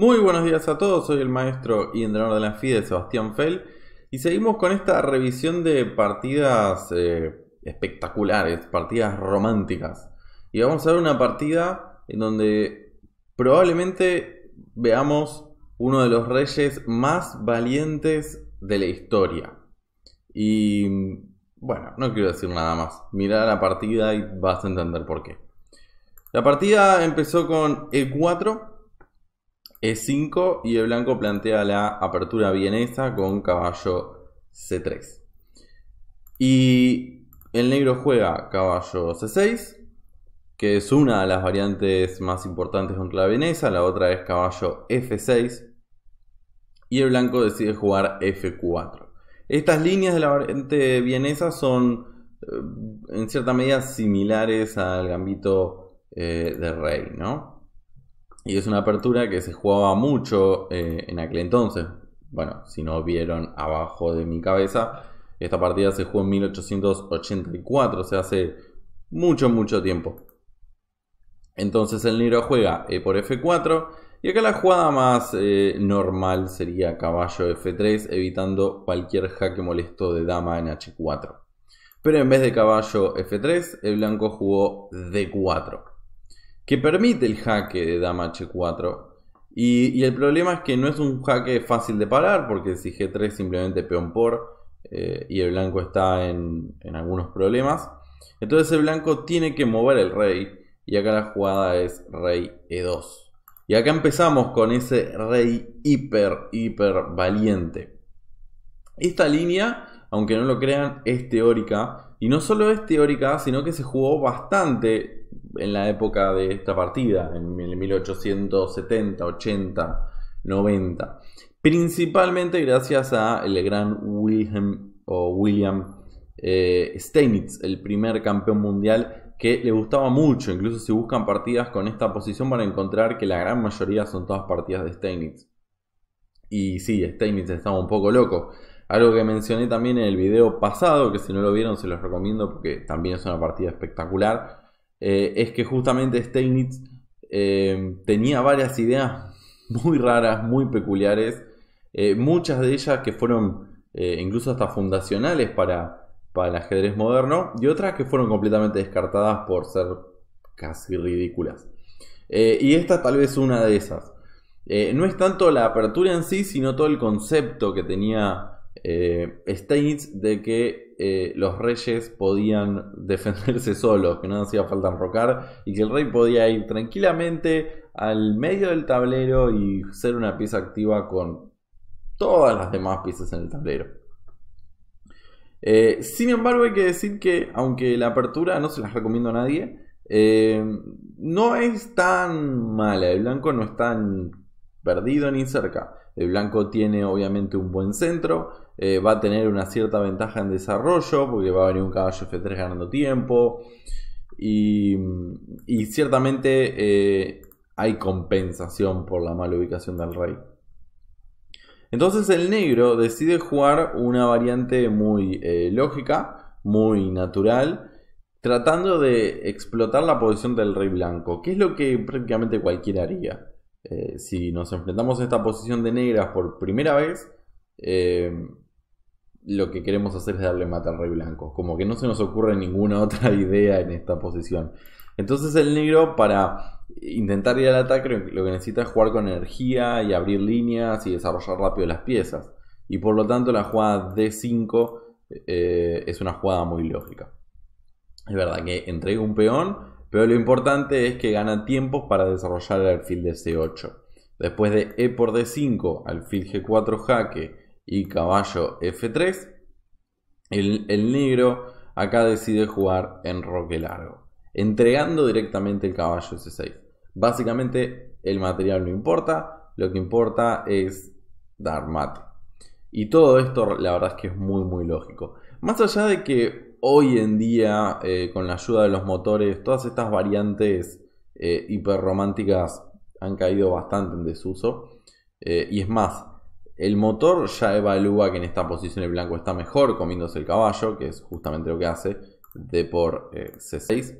Muy buenos días a todos, soy el maestro y entrenador de la FIDE, Sebastián Fell, y seguimos con esta revisión de partidas eh, espectaculares, partidas románticas. Y vamos a ver una partida en donde probablemente veamos uno de los reyes más valientes de la historia. Y bueno, no quiero decir nada más, mirá la partida y vas a entender por qué. La partida empezó con E4 e5 y el blanco plantea la apertura vienesa con caballo C3. Y el negro juega caballo C6, que es una de las variantes más importantes contra la vienesa, la otra es caballo F6 y el blanco decide jugar F4. Estas líneas de la variante vienesa son eh, en cierta medida similares al gambito eh, de rey, ¿no? Y es una apertura que se jugaba mucho eh, en aquel entonces. Bueno, si no vieron abajo de mi cabeza, esta partida se jugó en 1884, o sea, hace mucho, mucho tiempo. Entonces el negro juega E por F4 y acá la jugada más eh, normal sería caballo F3 evitando cualquier jaque molesto de dama en H4. Pero en vez de caballo F3, el blanco jugó D4 que permite el jaque de dama h4. Y, el problema es que no es un jaque fácil de parar, porque si g3 simplemente peón por eh, y el blanco está en, en algunos problemas. Entonces el blanco tiene que mover el rey y acá la jugada es rey e2. Y acá empezamos con ese rey hiper, hiper valiente. Esta línea, aunque no lo crean, es teórica. Y no solo es teórica, sino que se jugó bastante en la época de esta partida, en 1870, 80, 90. Principalmente gracias a el gran William eh, Steinitz, el primer campeón mundial que le gustaba mucho. Incluso si buscan partidas con esta posición van a encontrar que la gran mayoría son todas partidas de Steinitz. Y sí, Steinitz estaba un poco loco. Algo que mencioné también en el video pasado, que si no lo vieron se los recomiendo porque también es una partida espectacular. Eh, es que justamente Steinitz eh, tenía varias ideas muy raras, muy peculiares, eh, muchas de ellas que fueron incluso hasta fundacionales para, para el ajedrez moderno y otras que fueron completamente descartadas por ser casi ridículas. y esta tal vez una de esas. no es tanto la apertura en sí, sino todo el concepto que tenía eh, states de que eh, los reyes podían defenderse solos, que no hacía falta enrocar y que el rey podía ir tranquilamente al medio del tablero y ser una pieza activa con todas las demás piezas en el tablero. Eh, sin embargo, hay que decir que, aunque la apertura no se las recomiendo a nadie, no es tan mala. El blanco no es tan perdido ni cerca. El blanco tiene obviamente un buen centro. Eh, va a tener una cierta ventaja en desarrollo, porque va a venir un caballo F3 ganando tiempo. Y, ciertamente eh, hay compensación por la mala ubicación del rey. Entonces el negro decide jugar una variante muy eh, lógica, muy natural, tratando de explotar la posición del rey blanco, que es lo que prácticamente cualquiera haría. si nos enfrentamos a esta posición de negras por primera vez, lo que queremos hacer es darle mata al rey blanco. Como que no se nos ocurre ninguna otra idea en esta posición. Entonces el negro para intentar ir al ataque lo que necesita es jugar con energía y abrir líneas y desarrollar rápido las piezas. Y por lo tanto la jugada D5 eh, es una jugada muy lógica. Es verdad que entrega un peón, pero lo importante es que gana tiempo para desarrollar el alfil de C8. Después de E por D5, alfil G4 jaque y caballo F3. El, negro acá decide jugar en roque largo, entregando directamente el caballo S6. Básicamente el material no importa, lo que importa es dar mate. Y todo esto la verdad es que es muy muy lógico. Más allá de que hoy en día eh, con la ayuda de los motores todas estas variantes eh, hiperrománticas han caído bastante en desuso. Eh, y es más, el motor ya evalúa que en esta posición el blanco está mejor comiéndose el caballo, que es justamente lo que hace, de por eh, C6.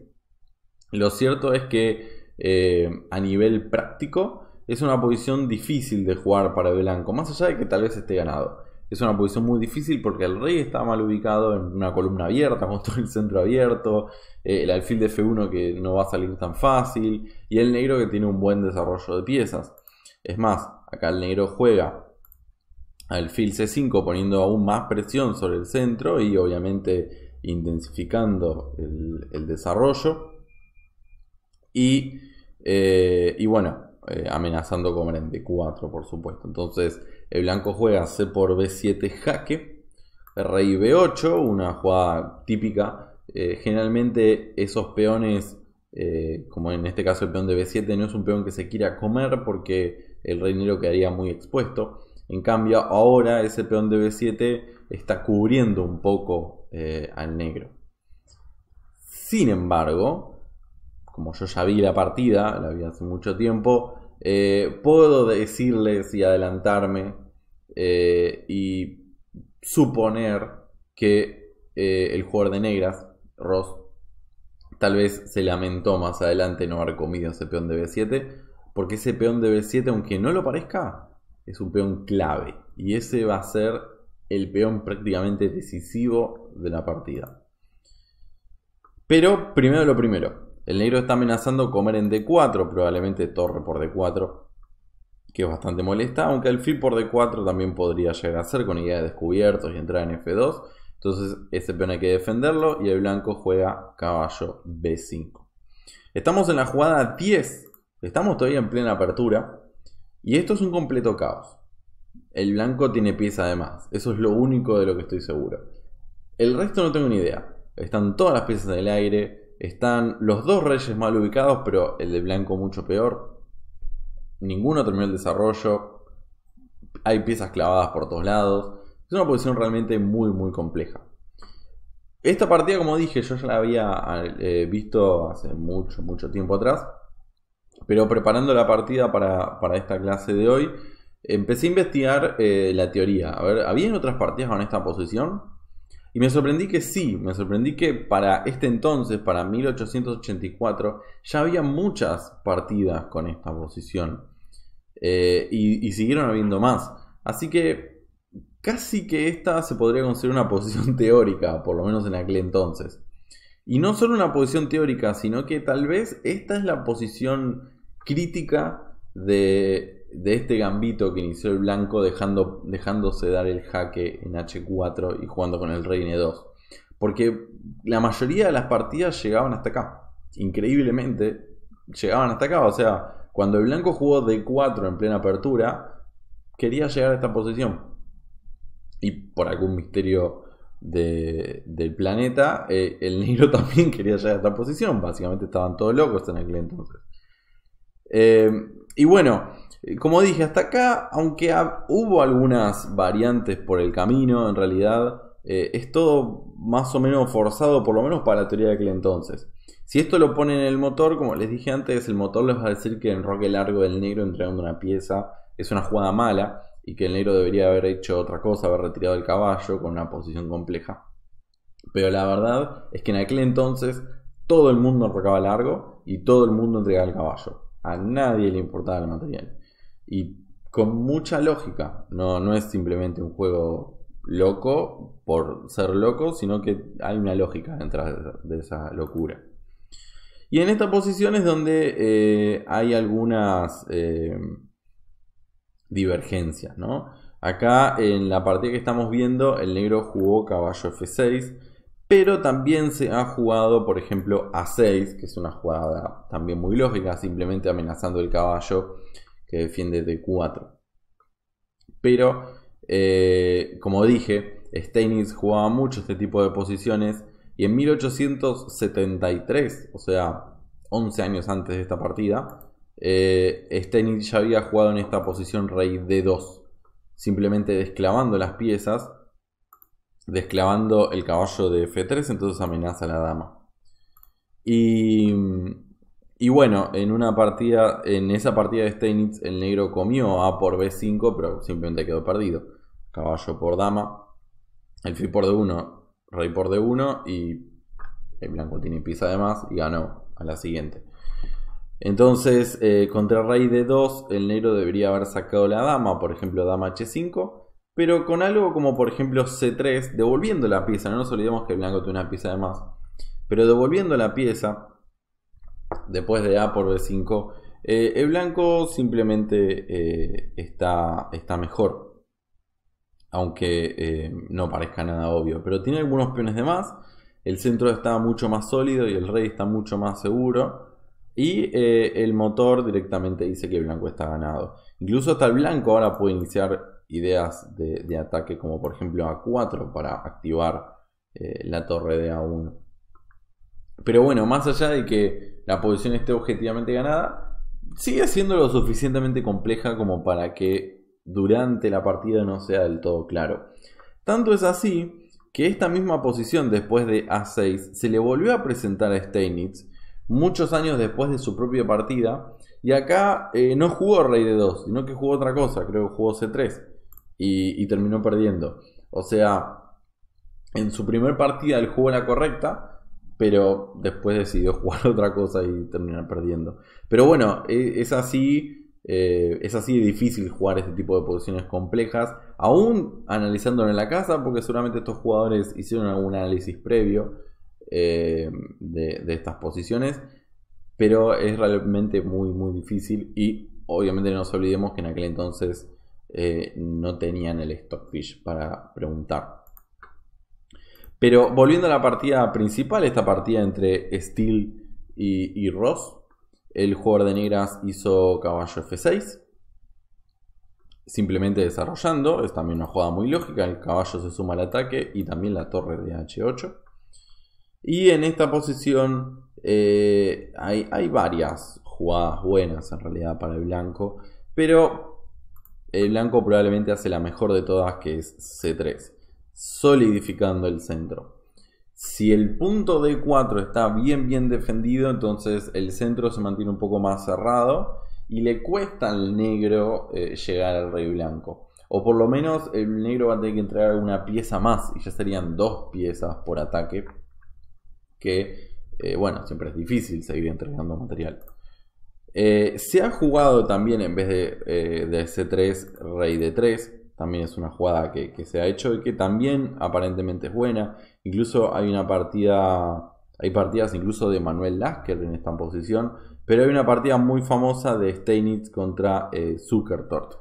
Lo cierto es que eh, a nivel práctico es una posición difícil de jugar para el blanco, más allá de que tal vez esté ganado. Es una posición muy difícil porque el rey está mal ubicado en una columna abierta, con todo el centro abierto, eh, el alfil de F1 que no va a salir tan fácil, y el negro que tiene un buen desarrollo de piezas. Es más, acá el negro juega al fil C5 poniendo aún más presión sobre el centro y obviamente intensificando el, desarrollo y, eh, bueno eh, amenazando comer en D4 por supuesto entonces el blanco juega C por B7 jaque rey B8 una jugada típica eh, generalmente esos peones como en este caso el peón de B7 no es un peón que se quiera comer porque el rey negro quedaría muy expuesto en cambio, ahora ese peón de B7 está cubriendo un poco eh, al negro. Sin embargo, como yo ya vi la partida, la vi hace mucho tiempo, eh, puedo decirles y adelantarme eh, y suponer que el jugador de negras, Ross, tal vez se lamentó más adelante no haber comido ese peón de B7, porque ese peón de B7, aunque no lo parezca, es un peón clave. Y ese va a ser el peón prácticamente decisivo de la partida. Pero primero lo primero. El negro está amenazando comer en D4, probablemente torre por D4, que es bastante molesta, aunque el free por D4 también podría llegar a ser con idea de descubiertos y entrar en F2. Entonces ese peón hay que defenderlo y el blanco juega caballo B5. Estamos en la jugada 10, estamos todavía en plena apertura. Y esto es un completo caos. El blanco tiene pieza además, eso es lo único de lo que estoy seguro. El resto no tengo ni idea. Están todas las piezas en el aire, están los dos reyes mal ubicados, pero el de blanco mucho peor. Ninguno terminó el desarrollo. Hay piezas clavadas por todos lados. Es una posición realmente muy, muy compleja. Esta partida, como dije, yo ya la había eh, visto hace mucho, mucho tiempo atrás. Pero preparando la partida para, esta clase de hoy, empecé a investigar eh, la teoría. A ver, ¿habían otras partidas con esta posición? Y me sorprendí que sí, me sorprendí que para este entonces, para 1884, ya había muchas partidas con esta posición. Eh, y, y siguieron habiendo más. Así que casi que esta se podría considerar una posición teórica, por lo menos en aquel entonces. Y no solo una posición teórica, sino que tal vez esta es la posición crítica de, este gambito que inició el blanco dejando, dejándose dar el jaque en H4 y jugando con el rey en E2. Porque la mayoría de las partidas llegaban hasta acá. Increíblemente, llegaban hasta acá. O sea, cuando el blanco jugó D4 en plena apertura, quería llegar a esta posición. Y por algún misterio del planeta, eh, el negro también quería llegar a esta posición. Básicamente estaban todos locos en aquel entonces. Em, y bueno, eh, como dije, hasta acá, aunque hubo algunas variantes por el camino, en realidad eh, es todo más o menos forzado, por lo menos para la teoría de aquel entonces. Si esto lo ponen en el motor, como les dije antes, el motor les va a decir que el enroque largo del negro entregando una pieza es una jugada mala y que el negro debería haber hecho otra cosa, haber retirado el caballo con una posición compleja. Pero la verdad es que en aquel entonces todo el mundo arrocaba largo y todo el mundo entregaba el caballo. A nadie le importaba el material. Y con mucha lógica, no, no es simplemente un juego loco por ser loco, sino que hay una lógica detrás de esa locura. Y en esta posición es donde eh, hay algunas... Eh, divergencia, ¿no? Acá en la partida que estamos viendo, el negro jugó caballo F6, pero también se ha jugado, por ejemplo, A6, que es una jugada también muy lógica, simplemente amenazando el caballo que defiende D4. Pero, eh, como dije, Steinitz jugaba mucho este tipo de posiciones y en 1873, o sea, 11 años antes de esta partida, eh, Steinitz ya había jugado en esta posición rey D2, simplemente desclavando las piezas, desclavando el caballo de F3, entonces amenaza a la dama. Y, bueno, en una partida, en esa partida de Steinitz el negro comió A por B5, pero simplemente quedó perdido. Caballo por dama, el fi por D1, rey por D1 y el blanco tiene pieza además y ganó a la siguiente. Entonces, eh, contra contra rey d 2, el negro debería haber sacado la dama, por ejemplo, dama h5, pero con algo como por ejemplo c3, devolviendo la pieza, no nos olvidemos que el blanco tiene una pieza de más, pero devolviendo la pieza, después de a por b5, eh, el blanco simplemente eh, está, está mejor, aunque no parezca nada obvio, pero tiene algunos peones de más, el centro está mucho más sólido y el rey está mucho más seguro. Y eh, el motor directamente dice que el blanco está ganado. Incluso hasta el blanco ahora puede iniciar ideas de, ataque como por ejemplo A4 para activar eh, la torre de A1. Pero bueno, más allá de que la posición esté objetivamente ganada, sigue siendo lo suficientemente compleja como para que durante la partida no sea del todo claro. Tanto es así que esta misma posición después de A6 se le volvió a presentar a Steinitz muchos años después de su propia partida. Y acá eh, no jugó rey de 2, sino que jugó otra cosa, creo que jugó c3 y, terminó perdiendo. O sea, en su primer partida él jugó la correcta, pero después decidió jugar otra cosa y terminar perdiendo. Pero bueno, e, es así, eh, es así de difícil jugar este tipo de posiciones complejas, aún analizándolo en la casa, porque seguramente estos jugadores hicieron algún análisis previo. Eh, de, estas posiciones, pero es realmente muy, muy difícil y obviamente no nos olvidemos que en aquel entonces eh, no tenían el stockfish para preguntar. Pero volviendo a la partida principal, esta partida entre Steel y, y Ross, el jugador de negras hizo caballo F6, simplemente desarrollando, es también una jugada muy lógica, el caballo se suma al ataque y también la torre de H8. Y en esta posición eh, hay, varias jugadas buenas en realidad para el blanco, pero el blanco probablemente hace la mejor de todas que es C3, solidificando el centro. Si el punto D4 está bien bien defendido, entonces el centro se mantiene un poco más cerrado y le cuesta al negro eh, llegar al rey blanco. O por lo menos el negro va a tener que entregar una pieza más y ya serían dos piezas por ataque que, eh, bueno, siempre es difícil seguir entregando material. Eh, se ha jugado también en vez de, eh, C3, rey de 3. También es una jugada que, se ha hecho y que también aparentemente es buena. Incluso hay una partida, hay partidas incluso de Manuel Lasker en esta posición. Pero hay una partida muy famosa de Steinitz contra eh, Zuckertort.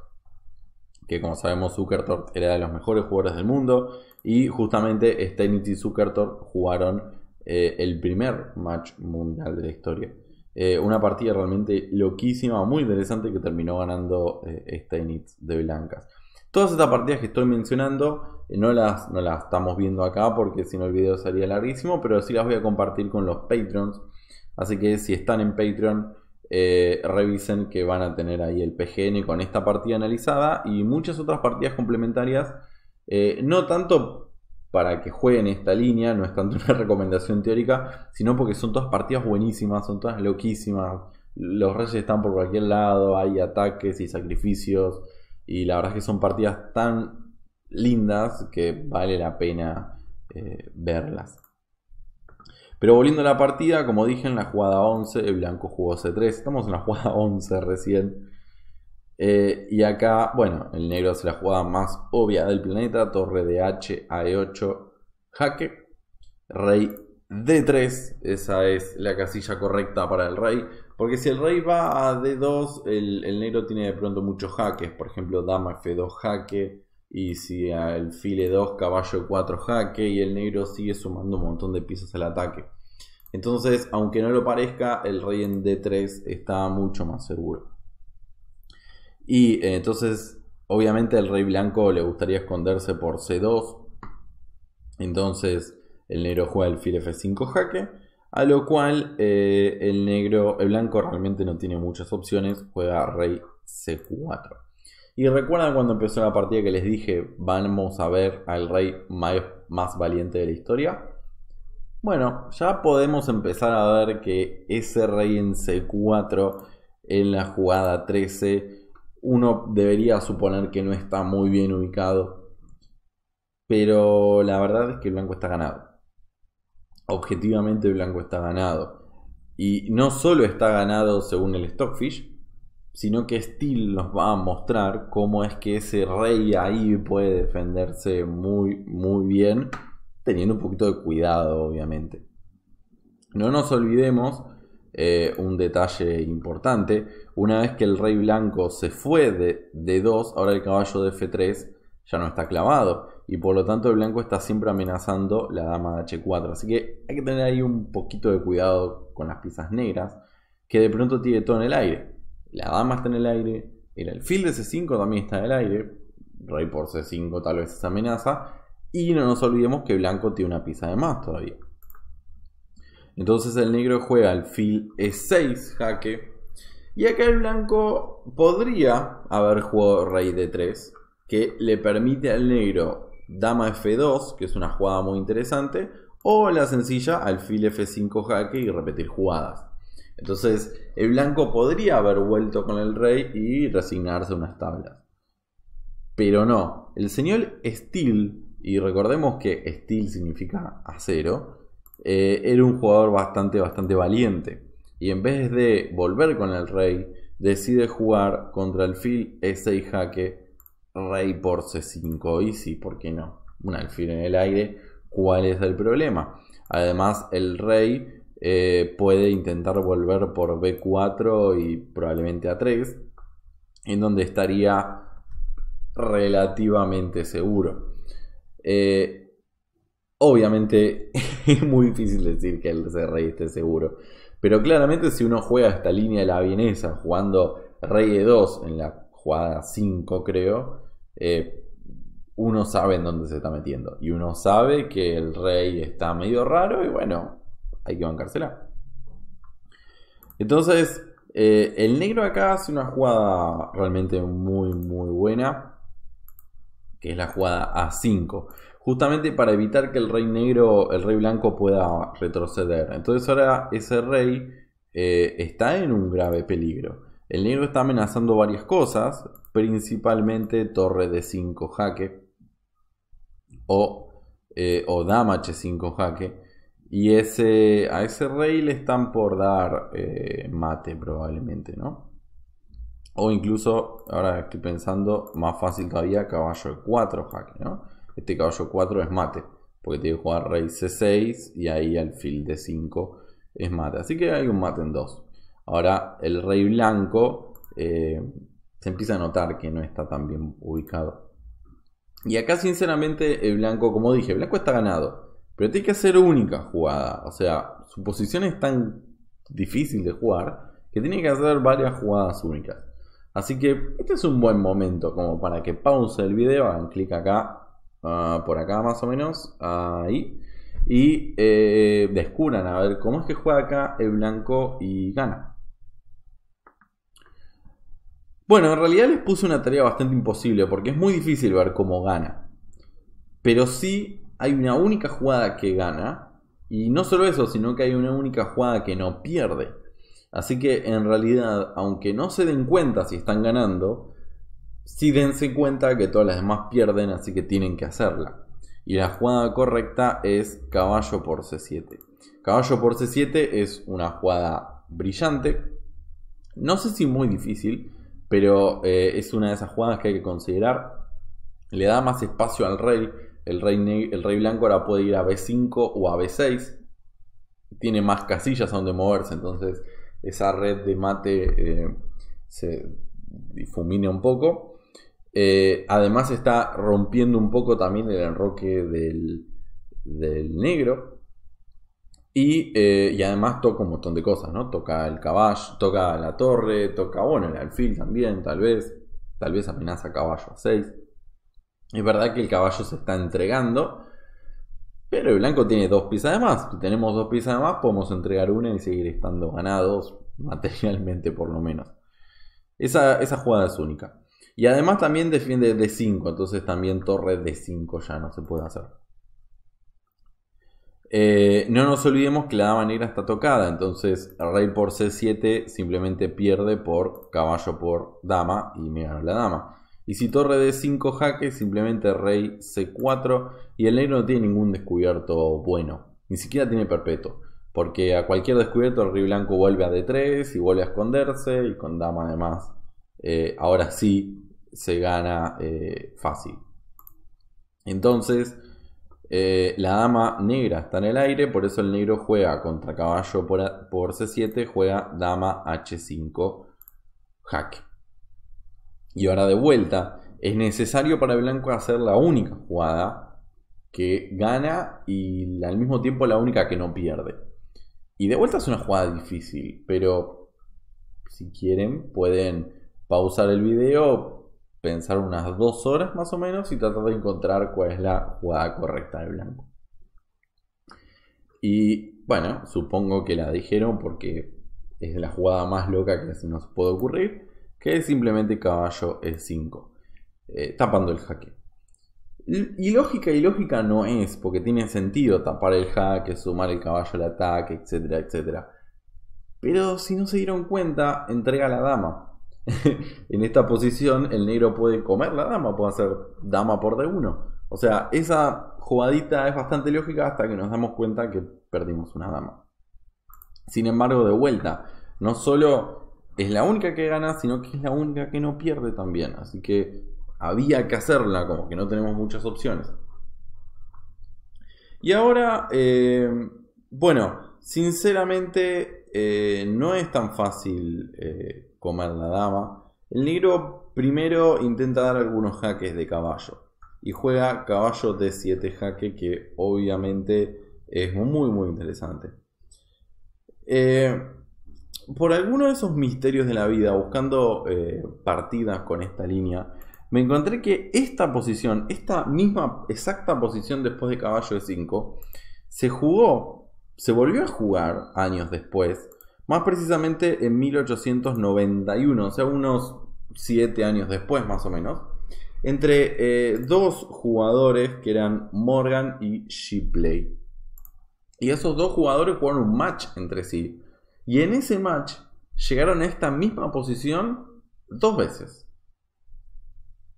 Que como sabemos Zuckertort era de los mejores jugadores del mundo. Y justamente Steinitz y Zuckertort jugaron eh, el primer match mundial de la historia. Eh, una partida realmente loquísima, muy interesante que terminó ganando eh, Steinitz de blancas. Todas estas partidas que estoy mencionando no, las, no las estamos viendo acá porque si no el video sería larguísimo, pero sí las voy a compartir con los Patreons. Así que si están en Patreon, revisen que van a tener ahí el PGN con esta partida analizada y muchas otras partidas complementarias. no tanto para que jueguen esta línea, no es tanto una recomendación teórica, sino porque son todas partidas buenísimas, son todas loquísimas, los reyes están por cualquier lado, hay ataques y sacrificios, y la verdad es que son partidas tan lindas que vale la pena eh, verlas. Pero volviendo a la partida, como dije en la jugada 11, el blanco jugó C3, estamos en la jugada 11 recién, eh, y acá, bueno, el negro hace la jugada más obvia del planeta. Torre de H a 8 e jaque. Rey D3, esa es la casilla correcta para el rey. Porque si el rey va a D2, el, negro tiene de pronto muchos jaques. Por ejemplo, dama F2 jaque. Y si el file 2, caballo 4 jaque. Y el negro sigue sumando un montón de piezas al ataque. Entonces, aunque no lo parezca, el rey en D3 está mucho más seguro. Y eh, entonces, obviamente el rey blanco le gustaría esconderse por c2. Entonces el negro juega el f5 jaque. A lo cual eh, el negro, el blanco realmente no tiene muchas opciones. Juega rey c4. Y recuerdan cuando empezó la partida que les dije, vamos a ver al rey más, más valiente de la historia. Bueno, ya podemos empezar a ver que ese rey en C4 en la jugada 13 uno debería suponer que no está muy bien ubicado. Pero la verdad es que el blanco está ganado. Objetivamente blanco está ganado. Y no solo está ganado según el Stockfish, sino que Steel nos va a mostrar cómo es que ese rey ahí puede defenderse muy, muy bien, teniendo un poquito de cuidado, obviamente. No nos olvidemos eh, un detalle importante. Una vez que el rey blanco se fue de, de 2, ahora el caballo de F3 ya no está clavado. Y por lo tanto el blanco está siempre amenazando la dama de H4. Así que hay que tener ahí un poquito de cuidado con las piezas negras. Que de pronto tiene todo en el aire. La dama está en el aire. El alfil de C5 también está en el aire. Rey por C5 tal vez es amenaza. Y no nos olvidemos que blanco tiene una pieza de más todavía. Entonces el negro juega alfil e6 jaque. Y acá el blanco podría haber jugado rey d3, que le permite al negro dama f2, que es una jugada muy interesante, o la sencilla alfil f5 jaque y repetir jugadas. Entonces el blanco podría haber vuelto con el rey y resignarse unas tablas. Pero no, el señor Steel, y recordemos que Steel significa acero, eh, era un jugador bastante, bastante valiente. Y en vez de volver con el rey, decide jugar contra el fil E6 jaque, rey por C5 y sí, ¿por qué no? Un alfil en el aire, ¿cuál es el problema? Además, el rey eh, puede intentar volver por B4 y probablemente A3, en donde estaría relativamente seguro. Eh, Obviamente es muy difícil decir que el rey esté seguro. Pero claramente si uno juega esta línea de la vienesa jugando rey e2 en la jugada 5 creo, eh, uno sabe en dónde se está metiendo. Y uno sabe que el rey está medio raro y bueno, hay que bancársela. Entonces, eh, el negro acá hace una jugada realmente muy, muy buena, que es la jugada A5 justamente para evitar que el rey negro, el rey blanco pueda retroceder. Entonces ahora ese rey eh, está en un grave peligro. El negro está amenazando varias cosas, principalmente torre de 5 jaque o, eh, o dama 5 jaque. Y ese, a ese rey le están por dar eh, mate probablemente, ¿no? O incluso, ahora estoy pensando, más fácil había caballo de 4 jaque, ¿no? este caballo 4 es mate, porque tiene que jugar rey c6 y ahí alfil de 5 es mate. Así que hay un mate en 2. Ahora el rey blanco eh, se empieza a notar que no está tan bien ubicado. Y acá sinceramente el blanco, como dije, el blanco está ganado, pero tiene que hacer única jugada. O sea, su posición es tan difícil de jugar que tiene que hacer varias jugadas únicas. Así que este es un buen momento como para que pause el video, hagan clic acá Ah, por acá más o menos, ahí. Y eh, descubran a ver cómo es que juega acá el blanco y gana. Bueno, en realidad les puse una tarea bastante imposible porque es muy difícil ver cómo gana. Pero sí hay una única jugada que gana. Y no solo eso, sino que hay una única jugada que no pierde. Así que en realidad, aunque no se den cuenta si están ganando, si dense cuenta que todas las demás pierden, así que tienen que hacerla. Y la jugada correcta es caballo por C7. Caballo por C7 es una jugada brillante. No sé si muy difícil, pero eh, es una de esas jugadas que hay que considerar. Le da más espacio al rey. El rey, el rey blanco ahora puede ir a B5 o a B6. Tiene más casillas a donde moverse, entonces esa red de mate eh, se difumina un poco. Eh, además está rompiendo un poco también el enroque del, negro. Eh, y, además toca un montón de cosas, ¿no? Toca el caballo, toca la torre, toca, bueno, el alfil también, tal vez. Tal vez amenaza caballo a 6. Es verdad que el caballo se está entregando. Pero el blanco tiene dos piezas de más. Si tenemos dos piezas de más, podemos entregar una y seguir estando ganados materialmente por lo menos. Esa, esa jugada es única. Y además también defiende de 5, entonces también torre de 5 ya no se puede hacer. Eh, no nos olvidemos que la dama negra está tocada, entonces rey por c7 simplemente pierde por caballo por dama y mira la dama. Y si torre de 5 jaque, simplemente rey c4 y el negro no tiene ningún descubierto bueno, ni siquiera tiene perpetuo, porque a cualquier descubierto el rey blanco vuelve a d3 y vuelve a esconderse y con dama además eh, ahora sí se gana eh, fácil. Entonces, eh, la dama negra está en el aire, por eso el negro juega contra caballo por, C7, juega dama H5, jaque. Y ahora de vuelta, es necesario para el blanco hacer la única jugada que gana y al mismo tiempo la única que no pierde. Y de vuelta es una jugada difícil, pero si quieren pueden pausar el video, pensar unas dos horas más o menos y tratar de encontrar cuál es la jugada correcta de blanco. Y bueno, supongo que la dijeron porque es la jugada más loca que se nos puede ocurrir, que es simplemente caballo E5, eh, tapando el jaque. Y lógica y lógica no es, porque tiene sentido tapar el jaque, sumar el caballo al ataque, etcétera, etcétera. Pero si no se dieron cuenta, entrega la dama. en esta posición el negro puede comer la dama, puede hacer dama por de uno. O sea, esa jugadita es bastante lógica hasta que nos damos cuenta que perdimos una dama. Sin embargo, de vuelta, no solo es la única que gana, sino que es la única que no pierde también. Así que había que hacerla, como que no tenemos muchas opciones. Y ahora, eh, bueno, sinceramente eh, no es tan fácil eh, comer la dama. El negro primero intenta dar algunos jaques de caballo y juega caballo de 7 jaque que obviamente es muy muy interesante. Eh, por alguno de esos misterios de la vida, buscando eh, partidas con esta línea, me encontré que esta posición, esta misma exacta posición después de caballo de 5, se jugó, se volvió a jugar años después más precisamente en 1891, o sea, unos 7 años después más o menos, entre eh, dos jugadores que eran Morgan y Shipley. Y esos dos jugadores jugaron un match entre sí. Y en ese match llegaron a esta misma posición dos veces.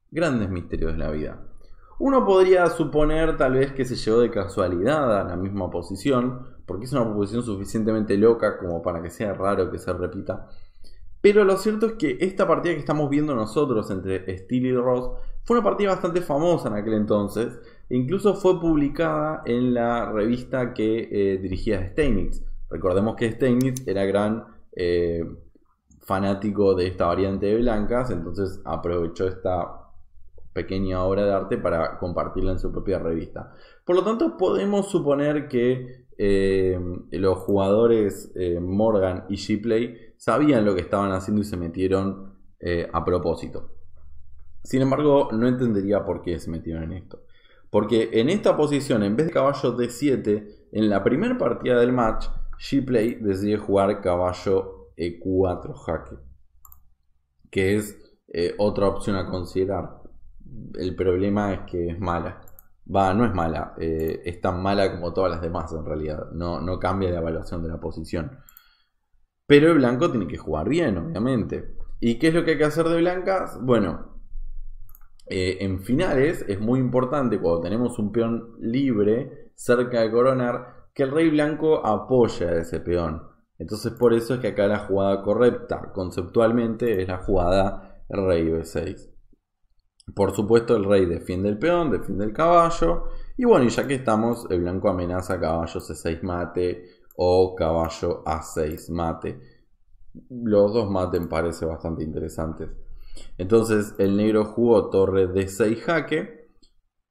Grandes misterios de la vida. Uno podría suponer tal vez que se llegó de casualidad a la misma posición, porque es una posición suficientemente loca como para que sea raro que se repita. Pero lo cierto es que esta partida que estamos viendo nosotros entre Steele y Ross fue una partida bastante famosa en aquel entonces. E incluso fue publicada en la revista que eh, dirigía Steinitz. Recordemos que Steinitz era gran eh, fanático de esta variante de blancas, entonces aprovechó esta pequeña obra de arte para compartirla en su propia revista. Por lo tanto, podemos suponer que eh, los jugadores eh, Morgan y Shipley sabían lo que estaban haciendo y se metieron eh, a propósito. Sin embargo, no entendería por qué se metieron en esto. Porque en esta posición, en vez de caballo D7, en la primera partida del match, Shipley decide jugar caballo E4 jaque. Que es otra opción a considerar el problema es que es mala. Va, no es mala. Eh, es tan mala como todas las demás en realidad. No, no cambia la evaluación de la posición. Pero el blanco tiene que jugar bien, obviamente. ¿Y qué es lo que hay que hacer de blancas? Bueno, eh, en finales es muy importante cuando tenemos un peón libre cerca de coronar que el rey blanco apoya a ese peón. Entonces por eso es que acá la jugada correcta conceptualmente es la jugada rey b6. Por supuesto, el rey defiende el peón, defiende el caballo. Y bueno, y ya que estamos, el blanco amenaza caballo C6 mate o caballo A6 mate. Los dos maten parece bastante interesantes. Entonces el negro jugó torre D6 jaque,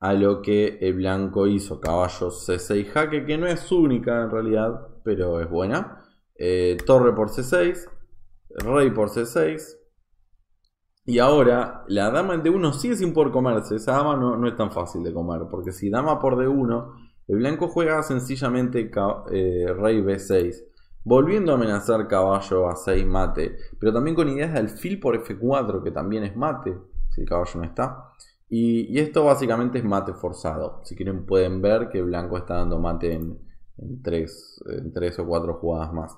a lo que el blanco hizo caballo C6 jaque, que no es única en realidad, pero es buena. Eh, torre por C6, rey por C6, y ahora, la dama en D1 sigue sin poder comerse. Esa dama no, no, es tan fácil de comer. Porque si dama por D1, el blanco juega sencillamente eh, rey B6. Volviendo a amenazar caballo a 6 mate. Pero también con ideas de alfil por F4, que también es mate. Si el caballo no está. Y, esto básicamente es mate forzado. Si quieren pueden ver que blanco está dando mate en, 3 tres, en o cuatro jugadas más.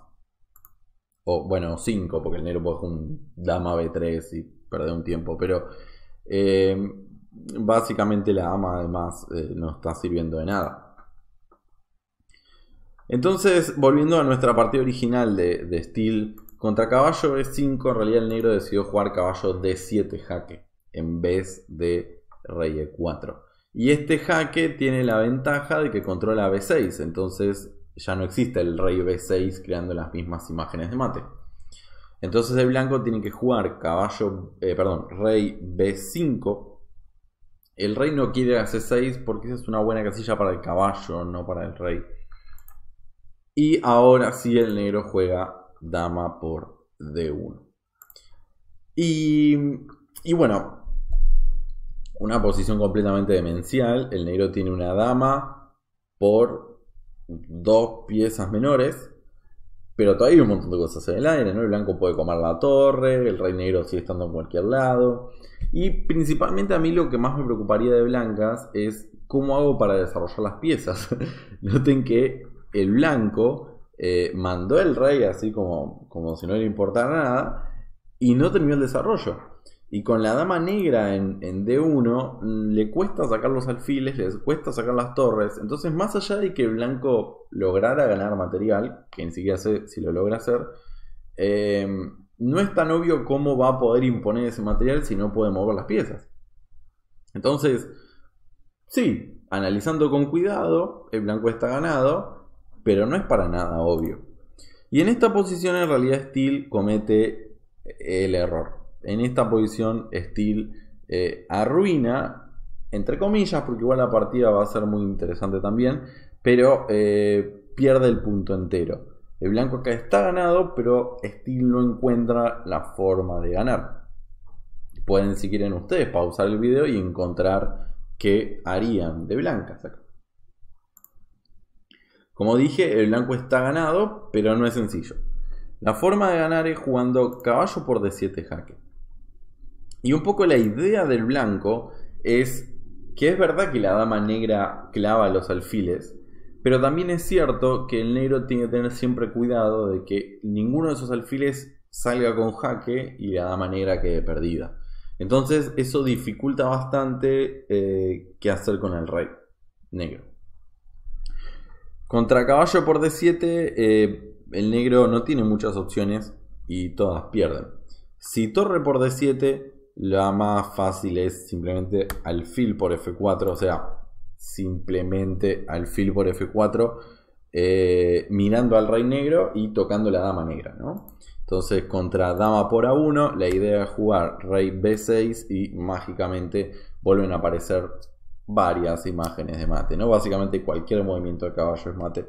O bueno, 5. porque el negro puede jugar un dama B3 y perder un tiempo, pero eh, básicamente la ama además eh, no está sirviendo de nada. Entonces, volviendo a nuestra partida original de, de Steel, contra caballo B5, en realidad el negro decidió jugar caballo D7 jaque en vez de rey E4. Y este jaque tiene la ventaja de que controla B6, entonces ya no existe el rey B6 creando las mismas imágenes de mate. Entonces el blanco tiene que jugar caballo, eh, perdón, rey b5. El rey no quiere hacer c6 porque esa es una buena casilla para el caballo, no para el rey. Y ahora sí el negro juega dama por d1. Y, y bueno, una posición completamente demencial. El negro tiene una dama por dos piezas menores. Pero todavía hay un montón de cosas en el aire, ¿no? El blanco puede comer la torre, el rey negro sigue estando en cualquier lado. Y principalmente a mí lo que más me preocuparía de blancas es cómo hago para desarrollar las piezas. Noten que el blanco eh, mandó el rey así como, como si no le importara nada y no terminó el desarrollo. Y con la dama negra en, D1 mm, le cuesta sacar los alfiles, le cuesta sacar las torres. Entonces, más allá de que Blanco lograra ganar material, que ni siquiera sé si lo logra hacer, em, no es tan obvio cómo va a poder imponer ese material si no puede mover las piezas. Entonces, sí, analizando con cuidado, el blanco está ganado, pero no es para nada obvio. Y en esta posición en realidad Steel comete el error en esta posición Steel eh, arruina, entre comillas, porque igual la partida va a ser muy interesante también, pero eh, pierde el punto entero. El blanco acá está ganado, pero Steel no encuentra la forma de ganar. Pueden, si quieren ustedes, pausar el video y encontrar qué harían de blancas acá. Como dije, el blanco está ganado, pero no es sencillo. La forma de ganar es jugando caballo por d7 jaque. Y un poco la idea del blanco es que es verdad que la dama negra clava los alfiles, pero también es cierto que el negro tiene que tener siempre cuidado de que ninguno de esos alfiles salga con jaque y la dama negra quede perdida. Entonces eso dificulta bastante eh, qué hacer con el rey negro. Contra caballo por d7 eh, el negro no tiene muchas opciones y todas pierden. Si torre por d7 la más fácil es simplemente alfil por F4, o sea, simplemente alfil por F4, eh, mirando al rey negro y tocando la dama negra, ¿no? Entonces contra dama por A1, la idea es jugar rey B6 y mágicamente vuelven a aparecer varias imágenes de mate, ¿no? Básicamente cualquier movimiento de caballo es mate.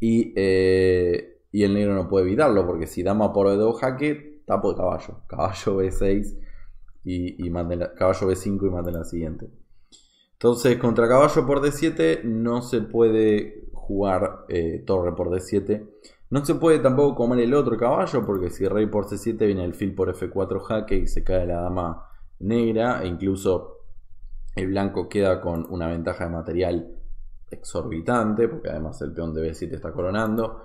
Y, eh, el negro no puede evitarlo, porque si dama por B2 e jaque, tapo de caballo. Caballo B6 y, manden caballo B5 y manden la siguiente. Entonces, contra caballo por D7 no se puede jugar eh, torre por D7. No se puede tampoco comer el otro caballo, porque si rey por C7 viene el fil por F4 jaque y se cae la dama negra, e incluso el blanco queda con una ventaja de material exorbitante, porque además el peón de B7 está coronando.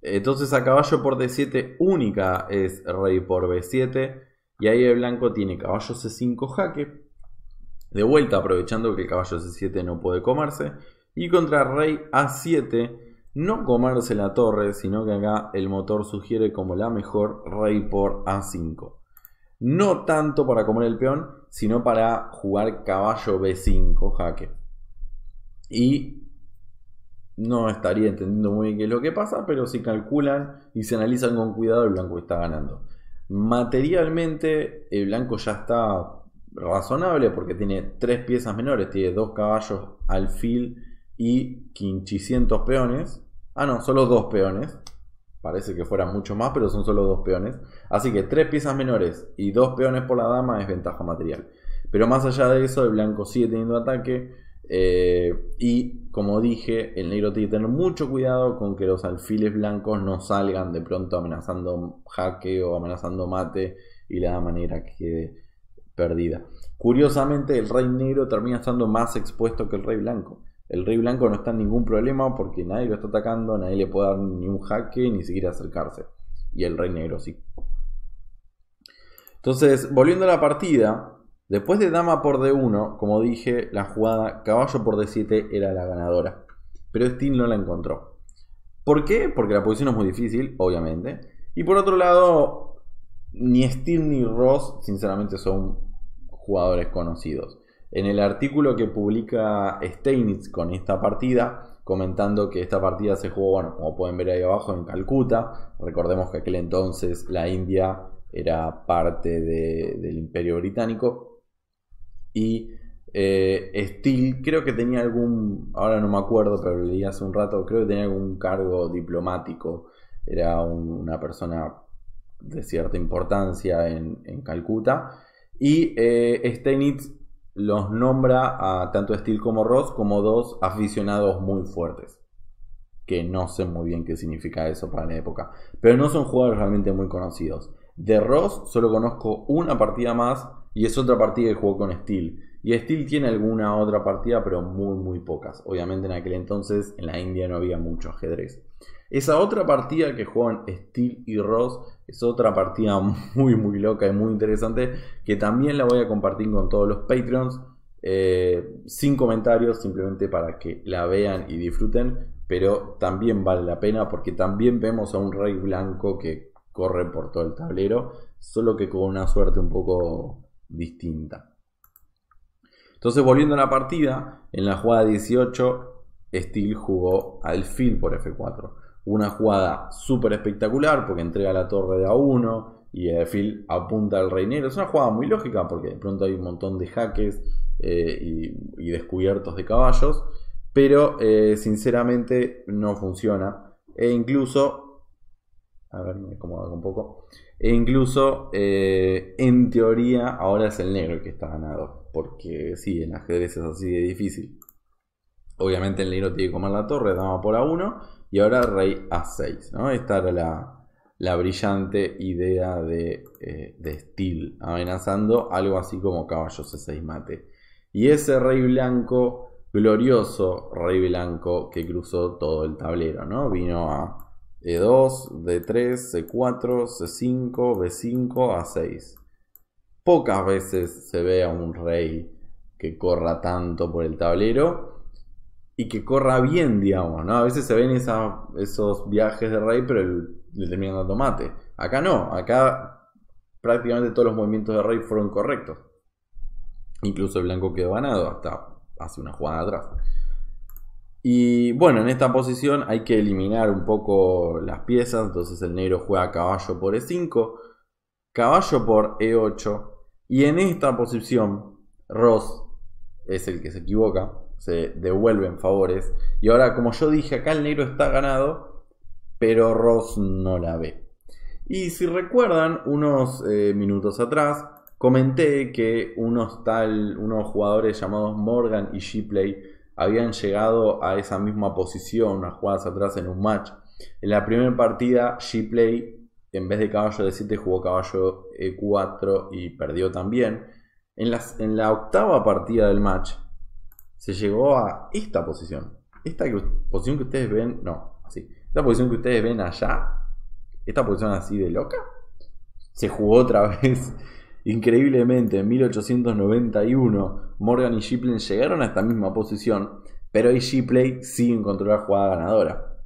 Entonces a caballo por D7 única es rey por B7. Y ahí el blanco tiene caballo C5 jaque. De vuelta aprovechando que el caballo C7 no puede comerse. Y contra rey A7 no comerse la torre, sino que acá el motor sugiere como la mejor rey por A5. No tanto para comer el peón, sino para jugar caballo B5 jaque. Y no estaría entendiendo muy bien qué es lo que pasa, pero si calculan y se analizan con cuidado, el blanco está ganando. Materialmente, el blanco ya está razonable porque tiene tres piezas menores, tiene dos caballos, al fil y 500 peones. Ah, no, solo dos peones. Parece que fueran mucho más, pero son solo dos peones. Así que tres piezas menores y dos peones por la dama es ventaja material. Pero más allá de eso, el blanco sigue teniendo ataque eh, y como dije, el negro tiene que tener mucho cuidado con que los alfiles blancos no salgan de pronto amenazando jaque o amenazando mate y la manera que quede perdida. Curiosamente, el rey negro termina estando más expuesto que el rey blanco. El rey blanco no está en ningún problema porque nadie lo está atacando, nadie le puede dar ni un jaque ni siquiera acercarse. Y el rey negro sí. Entonces, volviendo a la partida, Después de dama por d1, como dije, la jugada caballo por d7 era la ganadora. Pero Steen no la encontró. ¿Por qué? Porque la posición es muy difícil, obviamente. Y por otro lado, ni Steen ni Ross, sinceramente, son jugadores conocidos. En el artículo que publica Steinitz con esta partida, comentando que esta partida se jugó, bueno, como pueden ver ahí abajo, en Calcuta. Recordemos que aquel entonces la India era parte del Imperio Británico y eh, Steel creo que tenía algún, ahora no me acuerdo, pero leí hace un rato, creo que tenía algún cargo diplomático. Era una persona de cierta importancia en, Calcuta. Y eh, Steinitz los nombra a tanto Steel como Ross como dos aficionados muy fuertes. Que no sé muy bien qué significa eso para la época. Pero no son jugadores realmente muy conocidos. De Ross solo conozco una partida más y es otra partida que jugó con Steel. Y Steel tiene alguna otra partida, pero muy, muy pocas. Obviamente en aquel entonces en la India no había mucho ajedrez. Esa otra partida que juegan Steel y Ross es otra partida muy, muy loca y muy interesante que también la voy a compartir con todos los Patreons. Eh, sin comentarios, simplemente para que la vean y disfruten. Pero también vale la pena porque también vemos a un rey blanco que corre por todo el tablero, solo que con una suerte un poco distinta. Entonces, volviendo a la partida, en la jugada 18, Steel jugó al alfil por F4. Una jugada súper espectacular porque entrega la torre de A1 y el alfil apunta al reinero. Es una jugada muy lógica porque de pronto hay un montón de jaques eh, y, descubiertos de caballos, pero eh, sinceramente no funciona. E incluso a ver, me un poco. E incluso, eh, en teoría, ahora es el negro el que está ganado. Porque sí, en ajedrez es así de difícil. Obviamente el negro tiene que comer la torre, dama por A1. Y ahora rey A6, ¿no? Esta era la, brillante idea eh, de, Steel, Amenazando algo así como caballo C6 mate. Y ese rey blanco, glorioso rey blanco que cruzó todo el tablero, ¿no? Vino a e2, D3, C4, C5, B5, A6. Pocas veces se ve a un rey que corra tanto por el tablero y que corra bien, digamos, ¿no? A veces se ven esos viajes de rey, pero le terminan dando mate. Acá no, acá prácticamente todos los movimientos de rey fueron correctos. Incluso el blanco quedó ganado hasta hace una jugada atrás. Y bueno, en esta posición hay que eliminar un poco las piezas, entonces el negro juega caballo por E5, caballo por E8, y en esta posición Ross es el que se equivoca, se devuelven favores, y ahora como yo dije, acá el negro está ganado, pero Ross no la ve. Y si recuerdan, unos eh, minutos atrás comenté que unos, tal, unos jugadores llamados Morgan y Shipley habían llegado a esa misma posición unas jugadas atrás en un match. En la primera partida, G-Play, en vez de caballo de 7, jugó caballo E4 y perdió también. En, en la octava partida del match, se llegó a esta posición. Esta posición que ustedes ven, no, así. Esta posición que ustedes ven allá, esta posición así de loca, se jugó otra vez Increíblemente, en 1891, Morgan y Shipley llegaron a esta misma posición, pero ahí Shipley sí encontró la jugada ganadora.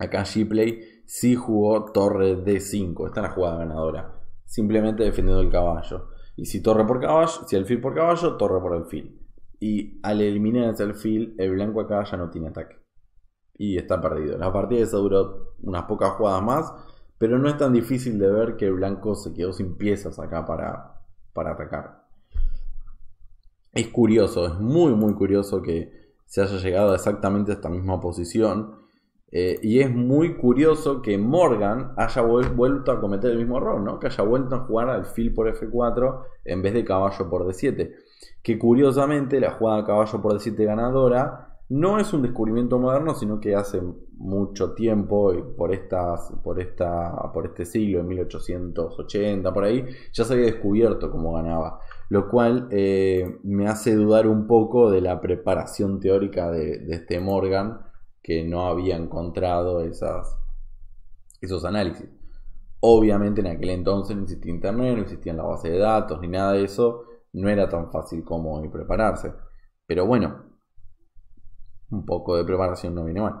Acá Shipley sí jugó torre D5, esta es la jugada ganadora, simplemente defendiendo el caballo. Y si torre por caballo, si alfil por caballo, torre por el fil. Y al eliminar el fil, el blanco acá ya no tiene ataque. Y está perdido. La partida esa duró unas pocas jugadas más pero no es tan difícil de ver que el Blanco se quedó sin piezas acá para, para atacar. Es curioso, es muy muy curioso que se haya llegado exactamente a esta misma posición. Eh, y es muy curioso que Morgan haya vuelto a cometer el mismo error, ¿no? Que haya vuelto a jugar al fil por F4 en vez de caballo por D7. Que curiosamente la jugada caballo por D7 ganadora no es un descubrimiento moderno, sino que hace mucho tiempo, por, estas, por, esta, por este siglo, en 1880, por ahí, ya se había descubierto cómo ganaba. Lo cual eh, me hace dudar un poco de la preparación teórica de, este Morgan, que no había encontrado esos análisis. Obviamente en aquel entonces no existía internet, no existían la base de datos ni nada de eso, no era tan fácil como prepararse. Pero bueno, un poco de preparación no viene mal.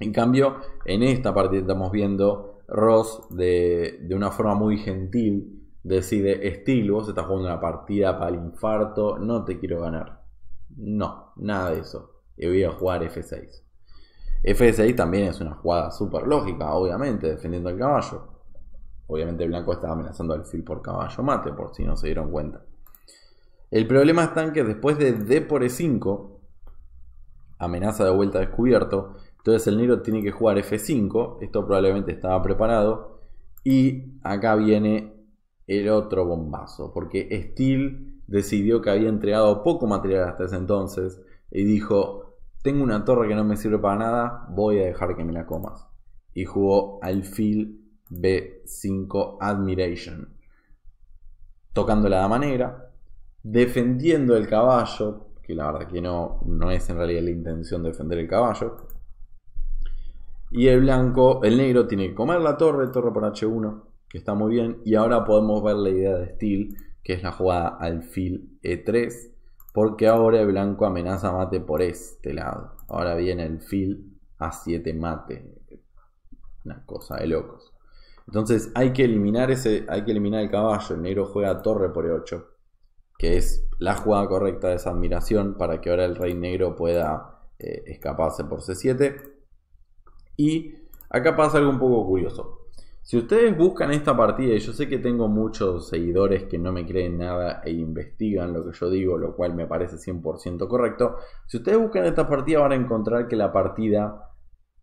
En cambio, en esta partida estamos viendo Ross de, una forma muy gentil. Decide, estilo. vos estás jugando una partida para el infarto, no te quiero ganar. No, nada de eso. Y voy a jugar F6. F6 también es una jugada súper lógica, obviamente, defendiendo al caballo. Obviamente Blanco estaba amenazando al fil por caballo mate, por si no se dieron cuenta. El problema está en que después de D por E5, amenaza de vuelta descubierto. Entonces el negro tiene que jugar F5, esto probablemente estaba preparado. Y acá viene el otro bombazo, porque steel decidió que había entregado poco material hasta ese entonces y dijo, tengo una torre que no me sirve para nada, voy a dejar que me la comas. Y jugó alfil B5 Admiration, tocando la dama negra, defendiendo el caballo, que la verdad que no, no es en realidad la intención defender el caballo. Y el blanco, el negro tiene que comer la torre, torre por H1, que está muy bien. Y ahora podemos ver la idea de Steel, que es la jugada alfil E3, porque ahora el blanco amenaza mate por este lado. Ahora viene el fil A7 mate. Una cosa de locos. Entonces hay que eliminar ese, hay que eliminar el caballo. El negro juega torre por E8 que es la jugada correcta de esa admiración para que ahora el rey negro pueda eh, escaparse por c7. Y acá pasa algo un poco curioso. Si ustedes buscan esta partida, y yo sé que tengo muchos seguidores que no me creen nada e investigan lo que yo digo, lo cual me parece 100% correcto, si ustedes buscan esta partida van a encontrar que la partida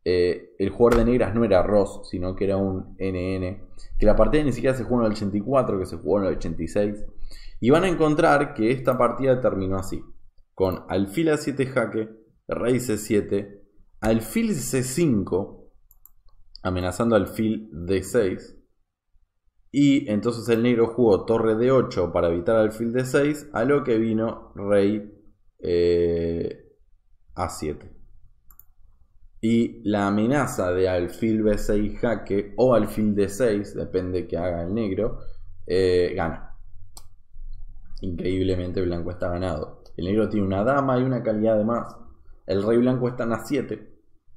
eh, el jugador de negras no era Ross, sino que era un NN. Que la partida ni siquiera se jugó en el 84, que se jugó en el 86. Y van a encontrar que esta partida terminó así. Con alfil a7 jaque, rey c7, alfil c5, amenazando alfil d6. Y entonces el negro jugó torre d8 para evitar alfil d6, a lo que vino rey eh, a7. Y la amenaza de alfil b6 jaque o alfil d6, depende que haga el negro, eh, gana. Increíblemente blanco está ganado. El negro tiene una dama y una calidad de más. El rey blanco está en a7,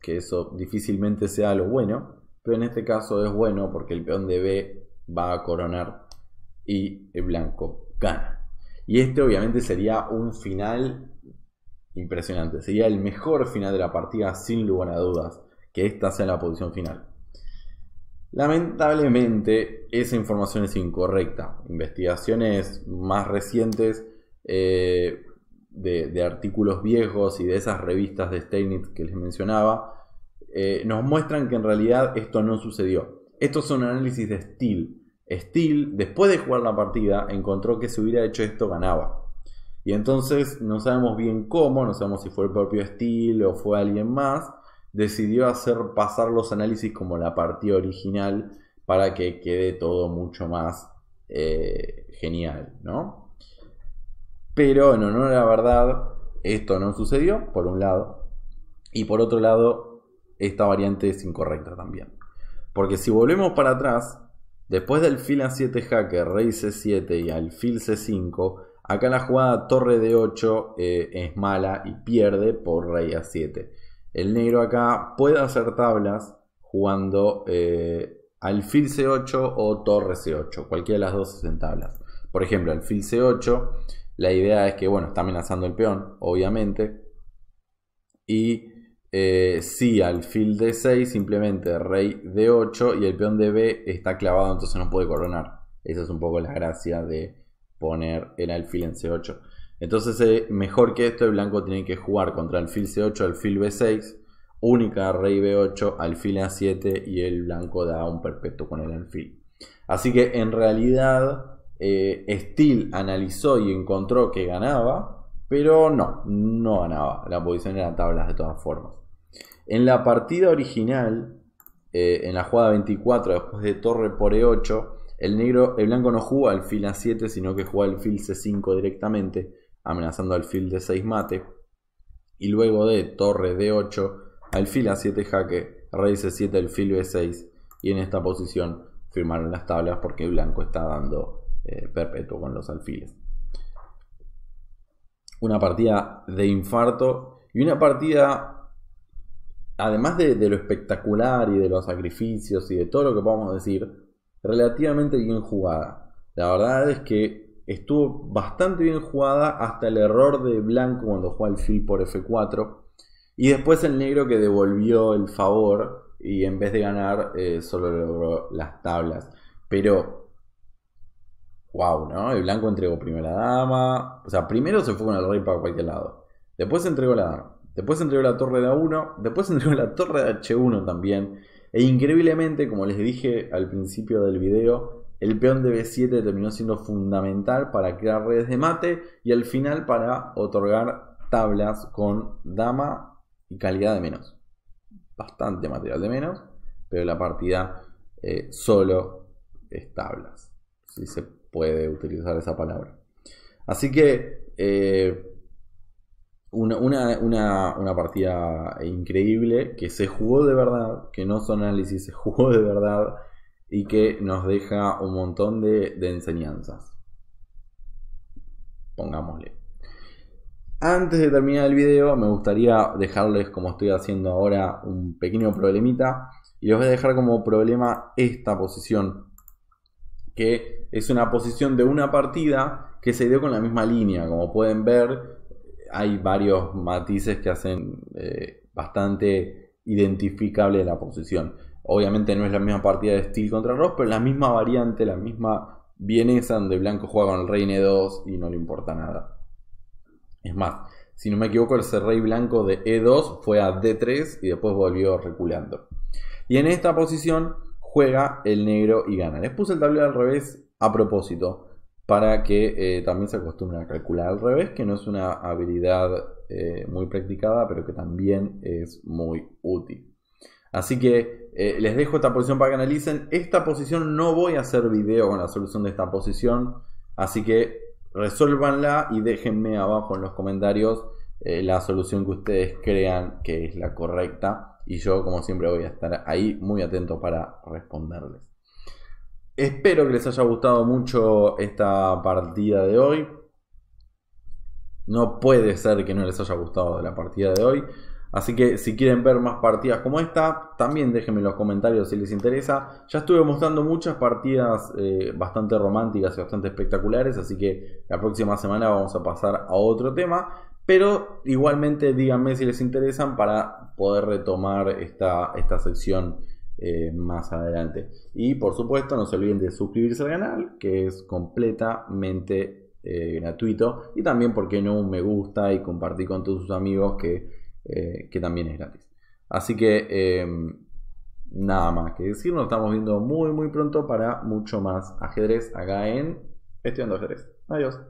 que eso difícilmente sea lo bueno, pero en este caso es bueno porque el peón de B va a coronar y el blanco gana. Y este obviamente sería un final impresionante. Sería el mejor final de la partida, sin lugar a dudas, que esta sea la posición final. Lamentablemente, esa información es incorrecta. Investigaciones más recientes eh, de, artículos viejos y de esas revistas de Steinitz que les mencionaba, eh, nos muestran que en realidad esto no sucedió. es son análisis de steel steel después de jugar la partida, encontró que si hubiera hecho esto, ganaba. Y entonces no sabemos bien cómo, no sabemos si fue el propio estilo o fue alguien más, decidió hacer pasar los análisis como la partida original para que quede todo mucho más eh, genial, ¿no? Pero en honor a la verdad, esto no sucedió, por un lado, y por otro lado, esta variante es incorrecta también. Porque si volvemos para atrás, después del fila 7 hacker, rey c7 y al alfil c5, Acá la jugada torre de 8 eh, es mala y pierde por rey a 7. El negro acá puede hacer tablas jugando al eh, alfil c8 o torre c8. Cualquiera de las dos es en tablas. Por ejemplo, alfil c8, la idea es que, bueno, está amenazando el peón, obviamente. Y eh, si al alfil d6, simplemente rey d8 y el peón de b está clavado, entonces no puede coronar. Esa es un poco la gracia de poner el alfil en C8. Entonces, eh, mejor que esto, el blanco tiene que jugar contra el alfil C8, alfil B6, única rey B8, alfil A7 y el blanco da un perpetuo con el alfil. Así que en realidad, eh, Steel analizó y encontró que ganaba, pero no, no ganaba. La posición era tablas de todas formas. En la partida original, eh, en la jugada 24, después de torre por E8, el negro, el blanco no al alfil a 7, sino que juega el alfil C5 directamente, amenazando alfil de 6 mate. Y luego de torre D8, alfil A7 jaque, rey C7, alfil B6. Y en esta posición firmaron las tablas porque el blanco está dando eh, perpetuo con los alfiles. Una partida de infarto y una partida, además de, de lo espectacular y de los sacrificios y de todo lo que podamos decir, relativamente bien jugada. La verdad es que estuvo bastante bien jugada hasta el error de Blanco cuando jugó el fil por F4. Y después el negro que devolvió el favor y en vez de ganar eh, solo logró las tablas. Pero, wow, ¿no? El blanco entregó primero la dama. O sea, primero se fue con el rey para cualquier lado. Después entregó la dama. Después entregó la torre de A1. Después entregó la torre de H1 también. E increíblemente, como les dije al principio del video, el peón de B7 terminó siendo fundamental para crear redes de mate y al final para otorgar tablas con dama y calidad de menos. Bastante material de menos, pero la partida eh, solo es tablas, si se puede utilizar esa palabra. Así que eh, una, partida increíble que se jugó de verdad, que no son análisis, se jugó de verdad y que nos deja un montón de, enseñanzas. Pongámosle. Antes de terminar el video, me gustaría dejarles, como estoy haciendo ahora, un pequeño problemita. Y les voy a dejar como problema esta posición, que es una posición de una partida que se dio con la misma línea. Como pueden ver, hay varios matices que hacen eh, bastante identificable la posición. Obviamente no es la misma partida de Steel contra Ross, pero la misma variante, la misma bienesa donde Blanco juega con el rey E2 y no le importa nada. Es más, si no me equivoco, el rey blanco de E2 fue a D3 y después volvió reculando. Y en esta posición juega el negro y gana. Les puse el tablero al revés a propósito, para que eh, también se acostumbre a calcular al revés, que no es una habilidad eh, muy practicada, pero que también es muy útil. Así que eh, les dejo esta posición para que analicen. Esta posición no voy a hacer video con la solución de esta posición, así que resuélvanla y déjenme abajo en los comentarios la solución que ustedes crean que es la correcta. Y yo, como siempre, voy a estar ahí muy atento para responderles. Espero que les haya gustado mucho esta partida de hoy. No puede ser que no les haya gustado la partida de hoy. Así que si quieren ver más partidas como esta, también déjenme en los comentarios si les interesa. Ya estuve mostrando muchas partidas eh, bastante románticas y bastante espectaculares, así que la próxima semana vamos a pasar a otro tema. Pero igualmente díganme si les interesan para poder retomar esta, esta sección eh, más adelante. Y por supuesto, no se olviden de suscribirse al canal, que es completamente eh, gratuito. Y también, porque no? Un me gusta y compartir con todos sus amigos, que, eh, que también es gratis. Así que em, nada más que decir, nos estamos viendo muy, muy pronto para mucho más ajedrez acá en Estudiando Ajedrez. Adiós.